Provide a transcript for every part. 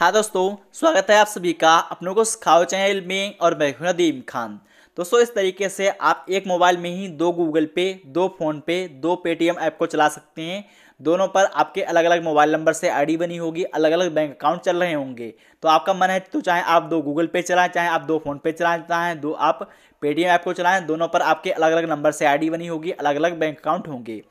हाँ दोस्तों स्वागत है आप सभी का अपनों को सिखाओ चैनल में और मैं हूँ नदीम खान दोस्तों इस तरीके से आप एक मोबाइल में ही दो गूगल पे दो फ़ोन पे दो पेटीएम ऐप को चला सकते हैं दोनों पर आपके अलग अलग मोबाइल नंबर से आईडी बनी होगी अलग अलग बैंक अकाउंट चल रहे होंगे तो आपका मन है तो चाहे आप दो गूगल पे चलाएं चाहे आप दो फ़ोन पे चलाएं चाहें दो आप पेटीएम ऐप को चलाएं दोनों पर आपके अलग अलग नंबर से आईडी बनी होगी अलग अलग बैंक अकाउंट होंगे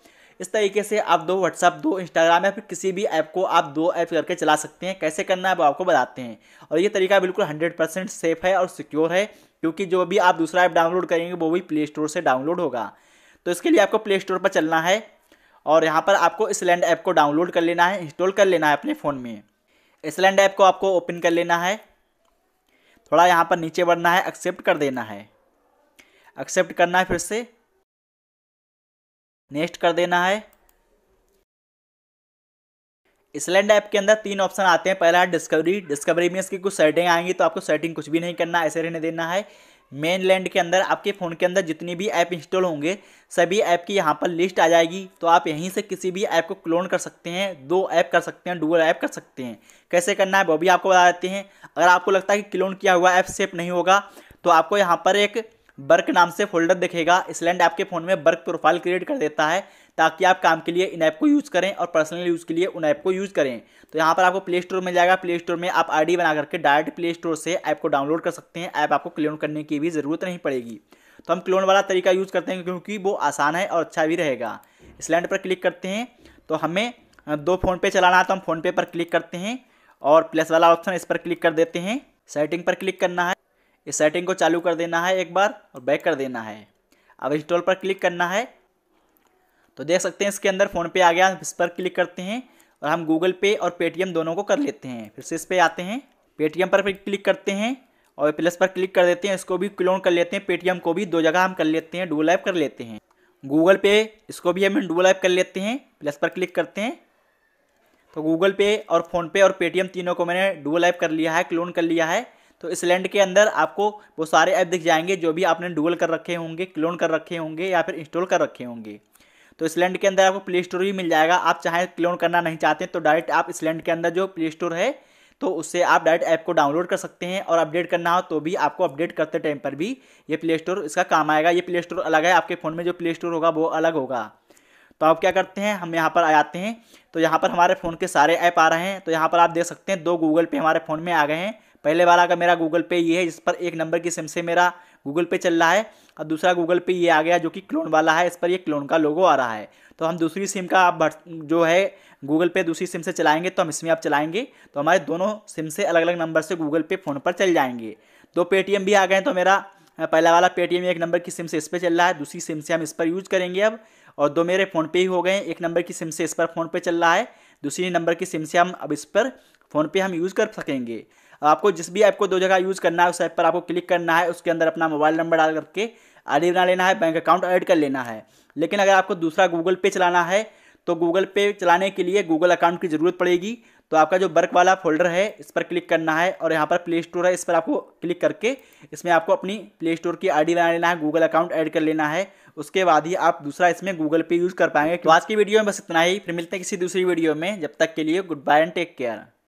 इस तरीके से आप दो व्हाट्सअप दो इंस्टाग्राम या फिर किसी भी ऐप को आप दो ऐप करके चला सकते हैं कैसे करना है वो आपको बताते हैं और ये तरीका बिल्कुल हंड्रेड परसेंट सेफ है और सिक्योर है क्योंकि जो भी आप दूसरा ऐप डाउनलोड करेंगे वो भी प्ले स्टोर से डाउनलोड होगा तो इसके लिए आपको प्ले स्टोर पर चलना है और यहाँ पर आपको लैंड ऐप को डाउनलोड कर लेना है इंस्टॉल कर लेना है अपने फ़ोन में लैंड ऐप को आपको ओपन कर लेना है थोड़ा यहाँ पर नीचे बढ़ना है एक्सेप्ट कर देना है एक्सेप्ट करना है फिर से नेक्स्ट कर देना है स्लैंड ऐप के अंदर तीन ऑप्शन आते हैं पहला है डिस्कवरी डिस्कवरी में इसकी कुछ सेटिंग आएंगी तो आपको सेटिंग कुछ भी नहीं करना ऐसे रहने देना है मेन लैंड के अंदर आपके फ़ोन के अंदर जितनी भी ऐप इंस्टॉल होंगे सभी ऐप की यहाँ पर लिस्ट आ जाएगी तो आप यहीं से किसी भी ऐप को क्लोन कर सकते हैं दो ऐप कर सकते हैं डूगल ऐप कर सकते हैं कैसे करना है वो भी आपको बता देते हैं अगर आपको लगता है कि क्लोन किया हुआ ऐप सेफ नहीं होगा तो आपको यहाँ पर एक बर्क नाम से फोल्डर दिखेगा स्लैंड आपके फ़ोन में बर्क प्रोफाइल क्रिएट कर देता है ताकि आप काम के लिए इन ऐप को यूज़ करें और पर्सनल यूज़ के लिए उन ऐप को यूज़ करें तो यहाँ पर आपको प्ले स्टोर मिल जाएगा प्ले स्टोर में आप आईडी बना करके डायरेक्ट प्ले स्टोर से ऐप को डाउनलोड कर सकते हैं ऐप आपको क्लोन करने की भी ज़रूरत नहीं पड़ेगी तो हम क्लोन वाला तरीका यूज़ करते हैं क्योंकि वो आसान है और अच्छा भी रहेगा स्लैंड पर क्लिक करते हैं तो हमें दो फ़ोनपे चलाना है तो हम फोनपे पर क्लिक करते हैं और प्लस वाला ऑप्शन इस पर क्लिक कर देते हैं सेटिंग पर क्लिक करना है ये सेटिंग को चालू कर देना है एक बार और बैक कर देना है अब इंस्टॉल पर क्लिक करना है तो देख सकते हैं इसके अंदर फ़ोनपे आ गया इस पर क्लिक करते हैं और हम गूगल पे और पेटीएम दोनों को कर लेते हैं फिर से इस पर आते हैं पेटीएम पर क्लिक करते हैं और प्लस पर क्लिक कर देते हैं इसको भी क्लोन कर लेते हैं पेटीएम को भी दो जगह हम कर लेते हैं डूबल ऐप कर लेते हैं गूगल पे इसको भी हम डूबल ऐप कर लेते हैं प्लस पर क्लिक करते हैं तो गूगल पे और फ़ोनपे और पेटीएम तीनों को मैंने डूबल ऐप कर लिया है क्लोन कर लिया है तो इस लैंड के अंदर आपको वो सारे ऐप दिख जाएंगे जो भी आपने डूगल कर रखे होंगे क्लोन कर रखे होंगे या फिर इंस्टॉल कर रखे होंगे तो इस लैंड के अंदर आपको प्ले स्टोर भी मिल जाएगा आप चाहें क्लोन करना नहीं चाहते तो डायरेक्ट आप इस लैंड के अंदर जो प्ले स्टोर है तो उससे आप डायरेक्ट ऐप को डाउनलोड कर सकते हैं और अपडेट करना हो तो भी आपको अपडेट करते टाइम पर भी ये प्ले स्टोर इसका काम आएगा ये प्ले स्टोर अलग है आपके फ़ोन में जो प्ले स्टोर होगा वो अलग होगा तो आप क्या करते हैं हम यहाँ पर आ जाते हैं तो यहाँ पर हमारे फ़ोन के सारे ऐप आ रहे हैं तो यहाँ पर आप देख सकते हैं दो गूगल पे हमारे फ़ोन में आ गए हैं पहले वाला का मेरा गूगल पे ये है जिस पर एक नंबर की सिम से मेरा गूगल पे चल रहा है और दूसरा गूगल पे ये आ गया जो कि क्लोन वाला है इस पर ये क्लोन का लोगो आ रहा है तो हम दूसरी सिम का आप जो है गूगल पे दूसरी सिम से चलाएंगे तो हम इसमें आप चलाएंगे तो हमारे दोनों सिम से अलग अलग नंबर से गूगल पे फ़ोन पर चल जाएंगे दो पे भी आ गए तो मेरा पहला वाला पेटीएम एक नंबर की सिम से इस पर चल रहा है दूसरी सिम से हम इस पर यूज़ करेंगे अब और दो मेरे फ़ोन पे ही हो गए एक नंबर की सिम से इस पर फ़ोन पे चल रहा है दूसरी नंबर की सिम से हम अब इस पर फ़ोन पे हम यूज़ कर सकेंगे आपको जिस भी ऐप को दो जगह यूज़ करना है उस ऐप पर आपको क्लिक करना है उसके अंदर अपना मोबाइल नंबर डाल करके आईडी बना लेना है बैंक अकाउंट ऐड कर लेना है लेकिन अगर आपको दूसरा गूगल पे चलाना है तो गूगल पे चलाने के लिए गूगल अकाउंट की ज़रूरत पड़ेगी तो आपका जो वर्क वाला फोल्डर है इस पर क्लिक करना है और यहाँ पर प्ले स्टोर है इस पर आपको क्लिक करके इसमें आपको अपनी प्ले स्टोर की आईडी बना लेना है गूगल अकाउंट ऐड कर लेना है उसके बाद ही आप दूसरा इसमें गूगल पे यूज़ कर पाएंगे तो आज की वीडियो में बस इतना ही फिर मिलते हैं किसी दूसरी वीडियो में जब तक के लिए goodbye and take care